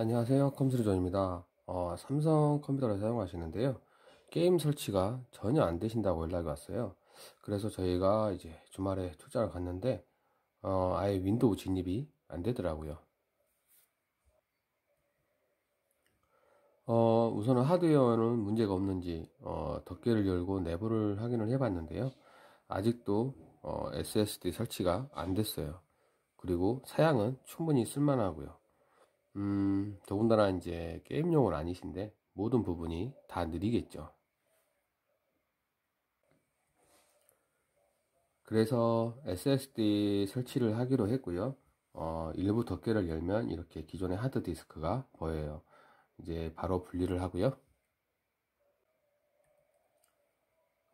안녕하세요 컴퓨터존입니다 어, 삼성 컴퓨터를 사용하시는데요 게임 설치가 전혀 안 되신다고 연락이 왔어요 그래서 저희가 이제 주말에 출장을 갔는데 어, 아예 윈도우 진입이 안 되더라고요 어, 우선은 하드웨어는 문제가 없는지 어, 덮개를 열고 내부를 확인을 해봤는데요 아직도 SSD 어, 설치가 안 됐어요 그리고 사양은 충분히 쓸만하고요 음, 더군다나 이제 게임용은 아니신데 모든 부분이 다 느리겠죠. 그래서 SSD 설치를 하기로 했고요. 어, 일부 덮개를 열면 이렇게 기존의 하드디스크가 보여요. 이제 바로 분리를 하고요.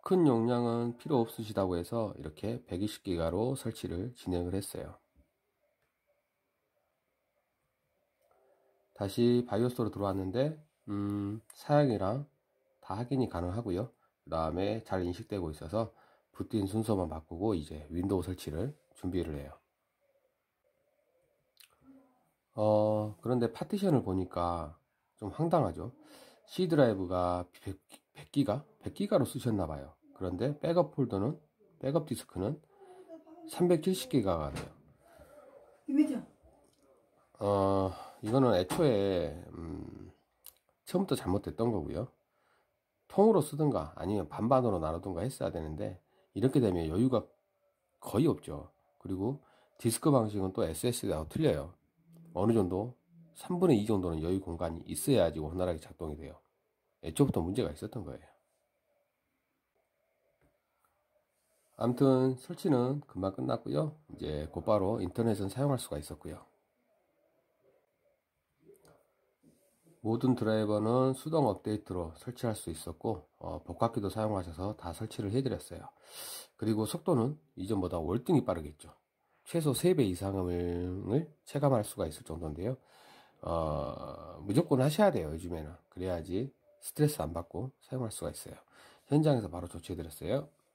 큰 용량은 필요 없으시다고 해서 이렇게 120기가로 설치를 진행을 했어요. 다시 바이오스로 들어왔는데 음, 사양이랑 다 확인이 가능하고요 그 다음에 잘 인식되고 있어서 부팅 순서만 바꾸고 이제 윈도우 설치를 준비를 해요 어, 그런데 파티션을 보니까 좀 황당하죠 C 드라이브가 100, 기가 100기가로 쓰셨나봐요 그런데 백업 폴더는 백업 디스크는 370기가가 돼요 이미지 어, 이거는 애초에 음, 처음부터 잘못됐던 거고요. 통으로 쓰든가 아니면 반반으로 나누든가 했어야 되는데 이렇게 되면 여유가 거의 없죠. 그리고 디스크 방식은 또 SSD하고 틀려요. 어느 정도 3분의 2 정도는 여유 공간이 있어야지 원활하게 작동이 돼요. 애초부터 문제가 있었던 거예요. 암튼 설치는 금방 끝났고요. 이제 곧바로 인터넷은 사용할 수가 있었고요. 모든 드라이버는 수동 업데이트로 설치할 수 있었고 어, 복합기도 사용하셔서 다 설치를 해드렸어요. 그리고 속도는 이전보다 월등히 빠르겠죠. 최소 3배 이상을 체감할 수가 있을 정도인데요. 어, 무조건 하셔야 돼요, 요즘에는. 그래야지 스트레스 안 받고 사용할 수가 있어요. 현장에서 바로 조치해드렸어요.